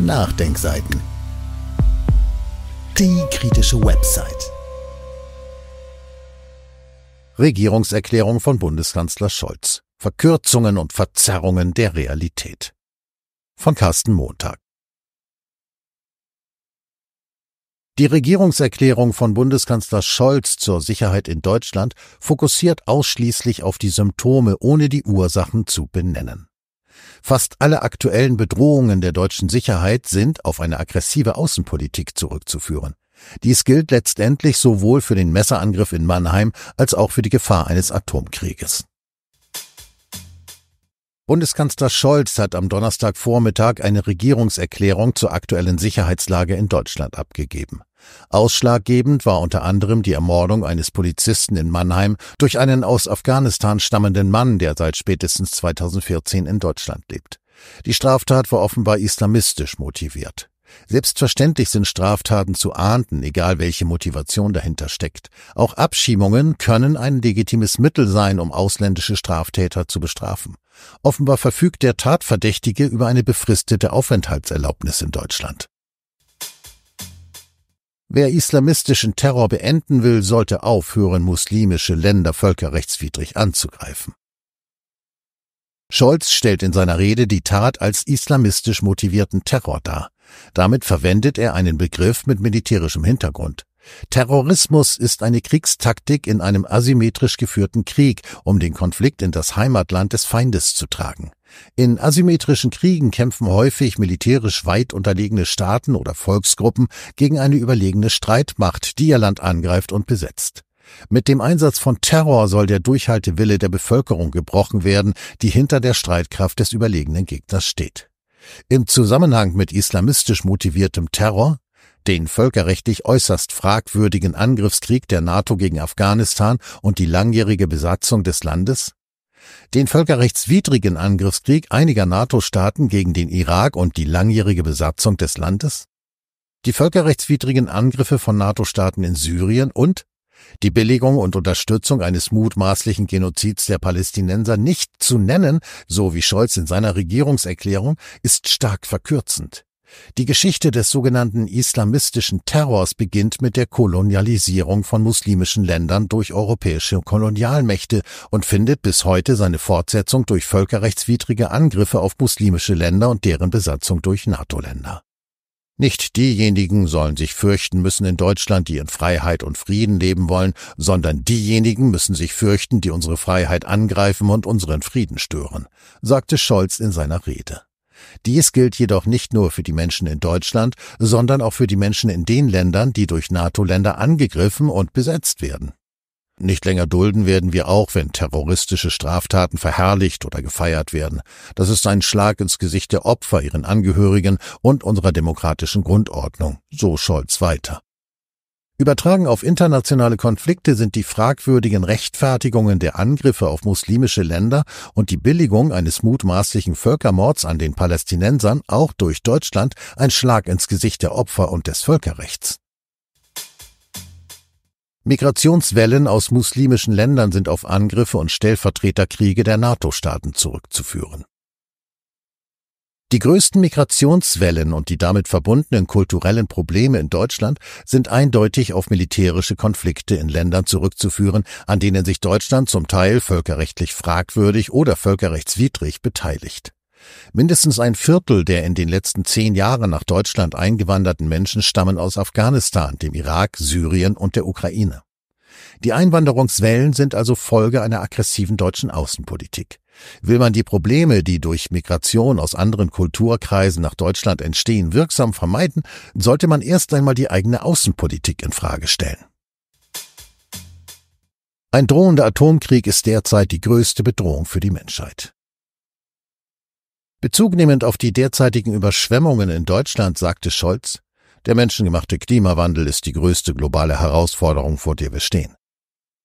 Nachdenkseiten. Die kritische Website. Regierungserklärung von Bundeskanzler Scholz. Verkürzungen und Verzerrungen der Realität. Von Carsten Montag. Die Regierungserklärung von Bundeskanzler Scholz zur Sicherheit in Deutschland fokussiert ausschließlich auf die Symptome, ohne die Ursachen zu benennen. Fast alle aktuellen Bedrohungen der deutschen Sicherheit sind auf eine aggressive Außenpolitik zurückzuführen. Dies gilt letztendlich sowohl für den Messerangriff in Mannheim als auch für die Gefahr eines Atomkrieges. Bundeskanzler Scholz hat am Donnerstagvormittag eine Regierungserklärung zur aktuellen Sicherheitslage in Deutschland abgegeben. Ausschlaggebend war unter anderem die Ermordung eines Polizisten in Mannheim durch einen aus Afghanistan stammenden Mann, der seit spätestens 2014 in Deutschland lebt. Die Straftat war offenbar islamistisch motiviert. Selbstverständlich sind Straftaten zu ahnden, egal welche Motivation dahinter steckt. Auch Abschiebungen können ein legitimes Mittel sein, um ausländische Straftäter zu bestrafen. Offenbar verfügt der Tatverdächtige über eine befristete Aufenthaltserlaubnis in Deutschland. Wer islamistischen Terror beenden will, sollte aufhören, muslimische Länder völkerrechtswidrig anzugreifen. Scholz stellt in seiner Rede die Tat als islamistisch motivierten Terror dar. Damit verwendet er einen Begriff mit militärischem Hintergrund. Terrorismus ist eine Kriegstaktik in einem asymmetrisch geführten Krieg, um den Konflikt in das Heimatland des Feindes zu tragen. In asymmetrischen Kriegen kämpfen häufig militärisch weit unterlegene Staaten oder Volksgruppen gegen eine überlegene Streitmacht, die ihr Land angreift und besetzt. Mit dem Einsatz von Terror soll der Durchhaltewille der Bevölkerung gebrochen werden, die hinter der Streitkraft des überlegenen Gegners steht. Im Zusammenhang mit islamistisch motiviertem Terror den völkerrechtlich äußerst fragwürdigen Angriffskrieg der NATO gegen Afghanistan und die langjährige Besatzung des Landes? Den völkerrechtswidrigen Angriffskrieg einiger NATO-Staaten gegen den Irak und die langjährige Besatzung des Landes? Die völkerrechtswidrigen Angriffe von NATO-Staaten in Syrien und die Billigung und Unterstützung eines mutmaßlichen Genozids der Palästinenser nicht zu nennen, so wie Scholz in seiner Regierungserklärung, ist stark verkürzend. Die Geschichte des sogenannten islamistischen Terrors beginnt mit der Kolonialisierung von muslimischen Ländern durch europäische Kolonialmächte und findet bis heute seine Fortsetzung durch völkerrechtswidrige Angriffe auf muslimische Länder und deren Besatzung durch NATO-Länder. Nicht diejenigen sollen sich fürchten müssen in Deutschland, die in Freiheit und Frieden leben wollen, sondern diejenigen müssen sich fürchten, die unsere Freiheit angreifen und unseren Frieden stören, sagte Scholz in seiner Rede. Dies gilt jedoch nicht nur für die Menschen in Deutschland, sondern auch für die Menschen in den Ländern, die durch NATO-Länder angegriffen und besetzt werden. Nicht länger dulden werden wir auch, wenn terroristische Straftaten verherrlicht oder gefeiert werden. Das ist ein Schlag ins Gesicht der Opfer, ihren Angehörigen und unserer demokratischen Grundordnung, so Scholz weiter. Übertragen auf internationale Konflikte sind die fragwürdigen Rechtfertigungen der Angriffe auf muslimische Länder und die Billigung eines mutmaßlichen Völkermords an den Palästinensern auch durch Deutschland ein Schlag ins Gesicht der Opfer und des Völkerrechts. Migrationswellen aus muslimischen Ländern sind auf Angriffe und Stellvertreterkriege der NATO-Staaten zurückzuführen. Die größten Migrationswellen und die damit verbundenen kulturellen Probleme in Deutschland sind eindeutig auf militärische Konflikte in Ländern zurückzuführen, an denen sich Deutschland zum Teil völkerrechtlich fragwürdig oder völkerrechtswidrig beteiligt. Mindestens ein Viertel der in den letzten zehn Jahren nach Deutschland eingewanderten Menschen stammen aus Afghanistan, dem Irak, Syrien und der Ukraine. Die Einwanderungswellen sind also Folge einer aggressiven deutschen Außenpolitik. Will man die Probleme, die durch Migration aus anderen Kulturkreisen nach Deutschland entstehen, wirksam vermeiden, sollte man erst einmal die eigene Außenpolitik in Frage stellen. Ein drohender Atomkrieg ist derzeit die größte Bedrohung für die Menschheit. Bezugnehmend auf die derzeitigen Überschwemmungen in Deutschland sagte Scholz, der menschengemachte Klimawandel ist die größte globale Herausforderung, vor der wir stehen.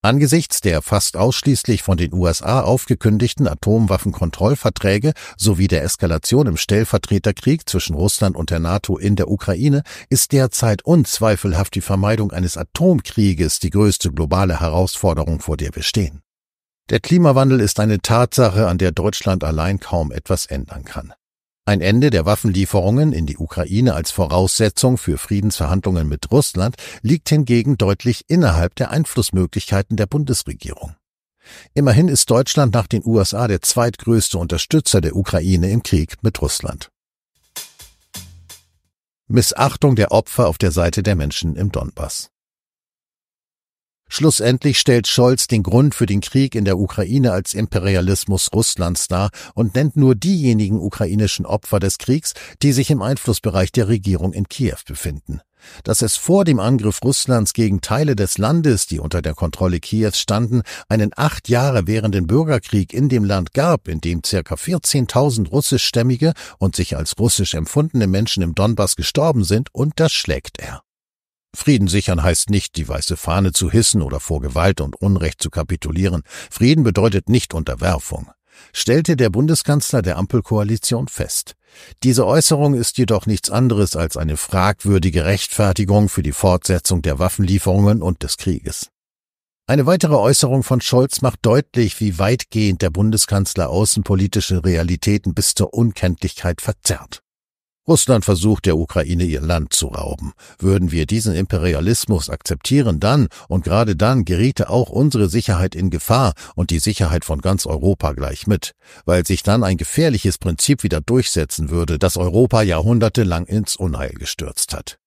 Angesichts der fast ausschließlich von den USA aufgekündigten Atomwaffenkontrollverträge sowie der Eskalation im Stellvertreterkrieg zwischen Russland und der NATO in der Ukraine ist derzeit unzweifelhaft die Vermeidung eines Atomkrieges die größte globale Herausforderung, vor der wir stehen. Der Klimawandel ist eine Tatsache, an der Deutschland allein kaum etwas ändern kann. Ein Ende der Waffenlieferungen in die Ukraine als Voraussetzung für Friedensverhandlungen mit Russland liegt hingegen deutlich innerhalb der Einflussmöglichkeiten der Bundesregierung. Immerhin ist Deutschland nach den USA der zweitgrößte Unterstützer der Ukraine im Krieg mit Russland. Missachtung der Opfer auf der Seite der Menschen im Donbass. Schlussendlich stellt Scholz den Grund für den Krieg in der Ukraine als Imperialismus Russlands dar und nennt nur diejenigen ukrainischen Opfer des Kriegs, die sich im Einflussbereich der Regierung in Kiew befinden. Dass es vor dem Angriff Russlands gegen Teile des Landes, die unter der Kontrolle Kiews standen, einen acht Jahre währenden Bürgerkrieg in dem Land gab, in dem circa 14.000 russischstämmige und sich als russisch empfundene Menschen im Donbass gestorben sind, unterschlägt er. Frieden sichern heißt nicht, die weiße Fahne zu hissen oder vor Gewalt und Unrecht zu kapitulieren. Frieden bedeutet nicht Unterwerfung, stellte der Bundeskanzler der Ampelkoalition fest. Diese Äußerung ist jedoch nichts anderes als eine fragwürdige Rechtfertigung für die Fortsetzung der Waffenlieferungen und des Krieges. Eine weitere Äußerung von Scholz macht deutlich, wie weitgehend der Bundeskanzler außenpolitische Realitäten bis zur Unkenntlichkeit verzerrt. Russland versucht der Ukraine ihr Land zu rauben. Würden wir diesen Imperialismus akzeptieren, dann und gerade dann geriete auch unsere Sicherheit in Gefahr und die Sicherheit von ganz Europa gleich mit, weil sich dann ein gefährliches Prinzip wieder durchsetzen würde, das Europa jahrhundertelang ins Unheil gestürzt hat.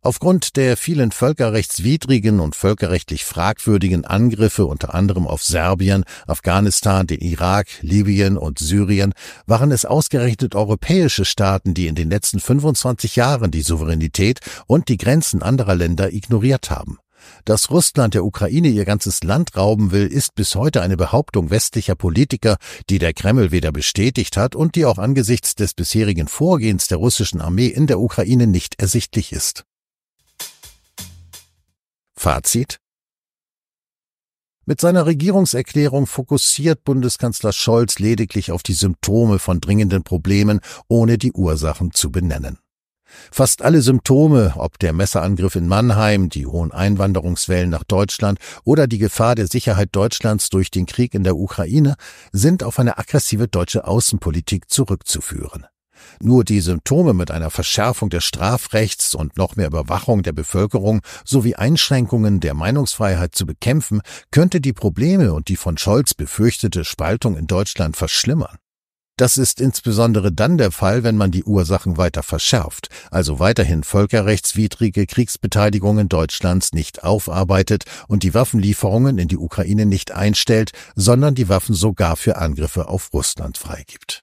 Aufgrund der vielen völkerrechtswidrigen und völkerrechtlich fragwürdigen Angriffe unter anderem auf Serbien, Afghanistan, den Irak, Libyen und Syrien waren es ausgerechnet europäische Staaten, die in den letzten 25 Jahren die Souveränität und die Grenzen anderer Länder ignoriert haben. Dass Russland der Ukraine ihr ganzes Land rauben will, ist bis heute eine Behauptung westlicher Politiker, die der Kreml weder bestätigt hat und die auch angesichts des bisherigen Vorgehens der russischen Armee in der Ukraine nicht ersichtlich ist. Fazit mit seiner Regierungserklärung fokussiert Bundeskanzler Scholz lediglich auf die Symptome von dringenden Problemen, ohne die Ursachen zu benennen. Fast alle Symptome, ob der Messerangriff in Mannheim, die hohen Einwanderungswellen nach Deutschland oder die Gefahr der Sicherheit Deutschlands durch den Krieg in der Ukraine, sind auf eine aggressive deutsche Außenpolitik zurückzuführen. Nur die Symptome mit einer Verschärfung des Strafrechts und noch mehr Überwachung der Bevölkerung sowie Einschränkungen der Meinungsfreiheit zu bekämpfen, könnte die Probleme und die von Scholz befürchtete Spaltung in Deutschland verschlimmern. Das ist insbesondere dann der Fall, wenn man die Ursachen weiter verschärft, also weiterhin völkerrechtswidrige Kriegsbeteiligungen Deutschlands nicht aufarbeitet und die Waffenlieferungen in die Ukraine nicht einstellt, sondern die Waffen sogar für Angriffe auf Russland freigibt.